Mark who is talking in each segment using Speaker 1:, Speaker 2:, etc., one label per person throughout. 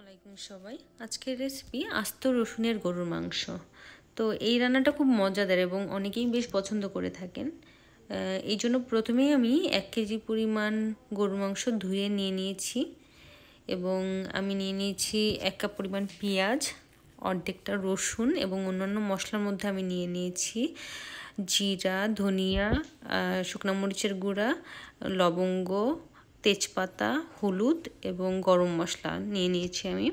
Speaker 1: আলাইকুম সবাই আজকের রেসিপি আস্ত রসুনের গরুর মাংস তো এই রান্নাটা খুব মজাদার এবং অনেকেই বেশ পছন্দ করে থাকেন এই জন্য প্রথমেই আমি এক কেজি পরিমাণ গরুর মাংস ধুয়ে নিয়ে নিয়েছি এবং আমি নিয়ে নিয়েছি এক কাপ পরিমাণ পেঁয়াজ অর্ধেকটা রসুন এবং অন্যান্য মশলার মধ্যে আমি নিয়ে নিয়েছি জিরা ধনিয়া শুকনো মরিচের গুঁড়া লবঙ্গ তেজপাতা হলুদ এবং গরম মশলা নিয়ে নিয়েছি আমি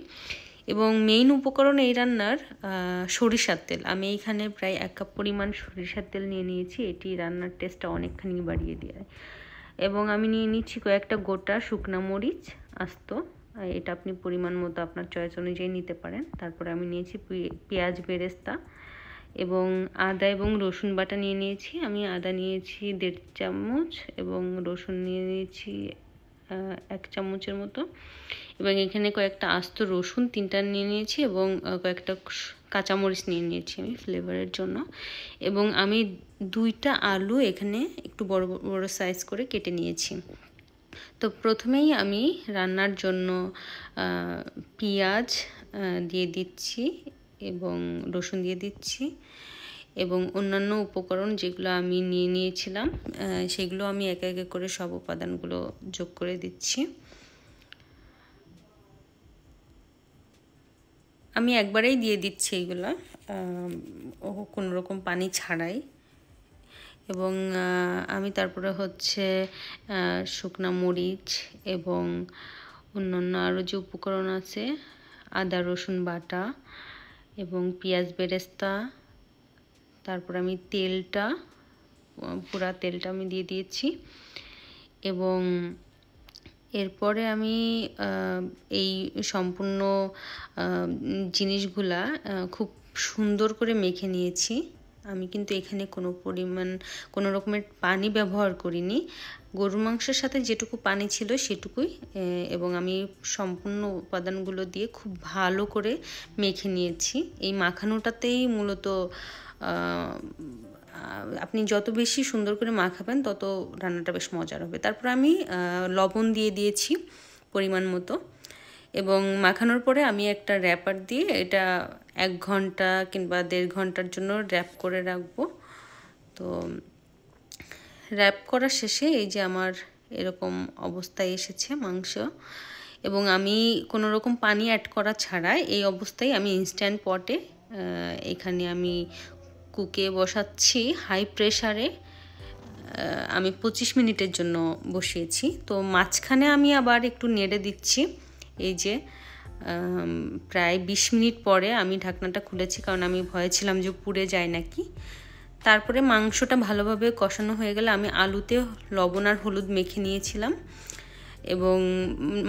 Speaker 1: এবং মেইন উপকরণ এই রান্নার সরিষার তেল আমি এইখানে প্রায় এক কাপ পরিমাণ সরিষার তেল নিয়ে নিয়েছি এটি রান্নার টেস্টটা অনেকখানি বাড়িয়ে দেয় এবং আমি নিয়ে নিচ্ছি কয়েকটা গোটা শুকনা মরিচ আস্ত এটা আপনি পরিমাণ মতো আপনার চয়েস অনুযায়ী নিতে পারেন তারপরে আমি নিয়েছি পেঁয়াজ বেরেস্তা এবং আদা এবং রসুন বাটা নিয়ে নিয়েছি আমি আদা নিয়েছি দেড় চামচ এবং রসুন নিয়ে নিয়েছি এক চামচের মতো এবং এখানে কয়েকটা আস্ত রসুন তিনটা নিয়ে নিয়েছি এবং কয়েকটা কাঁচামরিচ নিয়ে নিয়েছি আমি ফ্লেভারের জন্য এবং আমি দুইটা আলু এখানে একটু বড় বড় সাইজ করে কেটে নিয়েছি তো প্রথমেই আমি রান্নার জন্য পেঁয়াজ দিয়ে দিচ্ছি এবং রসুন দিয়ে দিচ্ছি এবং অন্যান্য উপকরণ যেগুলো আমি নিয়ে নিয়েছিলাম সেগুলো আমি একে একে করে সব উপাদানগুলো যোগ করে দিচ্ছি আমি একবারেই দিয়ে দিচ্ছি এইগুলো কোনো রকম পানি ছাড়াই এবং আমি তারপরে হচ্ছে শুকনা মরিচ এবং অন্যান্য আরও যে উপকরণ আছে আদা রসুন বাটা এবং পেঁয়াজ বেরেস্তা তারপর আমি তেলটা পুরা তেলটা আমি দিয়ে দিয়েছি এবং এরপরে আমি এই সম্পূর্ণ জিনিসগুলা খুব সুন্দর করে মেখে নিয়েছি আমি কিন্তু এখানে কোনো পরিমাণ কোনো রকমের পানি ব্যবহার করিনি গরুর মাংসের সাথে যেটুকু পানি ছিল সেটুকুই এবং আমি সম্পূর্ণ উপাদানগুলো দিয়ে খুব ভালো করে মেখে নিয়েছি এই মাখানোটাতেই মূলত আপনি যত বেশি সুন্দর করে মাখাবেন তত রান্নাটা বেশ মজার হবে তারপর আমি লবণ দিয়ে দিয়েছি পরিমাণ মতো এবং মাখানোর পরে আমি একটা র্যাপার দিয়ে এটা এক ঘন্টা কিংবা দেড় ঘন্টার জন্য র্যাপ করে রাখবো তো র্যাপ করার শেষে এই যে আমার এরকম অবস্থায় এসেছে মাংস এবং আমি কোনো রকম পানি অ্যাড করা ছাড়াই এই অবস্থায় আমি ইনস্ট্যান্ট পটে এখানে আমি কুকে বসাচ্ছি হাই প্রেশারে আমি ২৫ মিনিটের জন্য বসিয়েছি তো মাঝখানে আমি আবার একটু নেড়ে দিচ্ছি এই যে প্রায় ২০ মিনিট পরে আমি ঢাকনাটা খুলেছি কারণ আমি ভয়ে ছিলাম যে পুড়ে যায় নাকি তারপরে মাংসটা ভালোভাবে কষানো হয়ে গেলে আমি আলুতে লবণ আর হলুদ মেখে নিয়েছিলাম এবং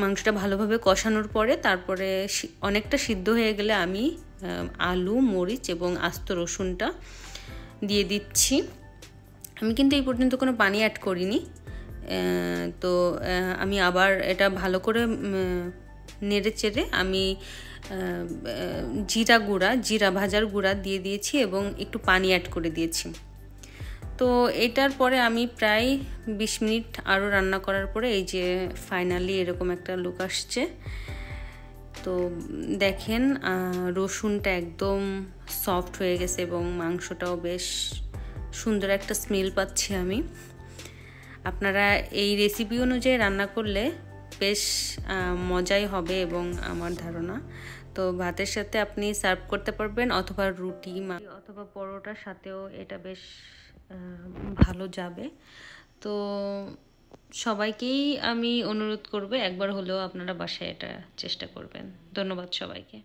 Speaker 1: মাংসটা ভালোভাবে কষানোর পরে তারপরে অনেকটা সিদ্ধ হয়ে গেলে আমি আলু মরিচ এবং আস্ত রসুনটা দিয়ে দিচ্ছি আমি কিন্তু এই পর্যন্ত কোনো পানি অ্যাড করিনি তো আমি আবার এটা ভালো করে নেড়ে চেড়ে আমি জিরা গুঁড়া জিরা ভাজার গুঁড়া দিয়ে দিয়েছি এবং একটু পানি অ্যাড করে দিয়েছি তো এটার পরে আমি প্রায় বিশ মিনিট আরও রান্না করার পরে এই যে ফাইনালি এরকম একটা লুক আসছে তো দেখেন রসুনটা একদম সফট হয়ে গেছে এবং মাংসটাও বেশ সুন্দর একটা স্মেল পাচ্ছি আমি আপনারা এই রেসিপি অনুযায়ী রান্না করলে বেশ মজাই হবে এবং আমার ধারণা তো ভাতের সাথে আপনি সার্ভ করতে পারবেন অথবা রুটি অথবা পরোটার সাথেও এটা বেশ ভালো যাবে তো সবাইকেই আমি অনুরোধ করব একবার হলেও আপনারা বাসায় এটা চেষ্টা করবেন ধন্যবাদ সবাইকে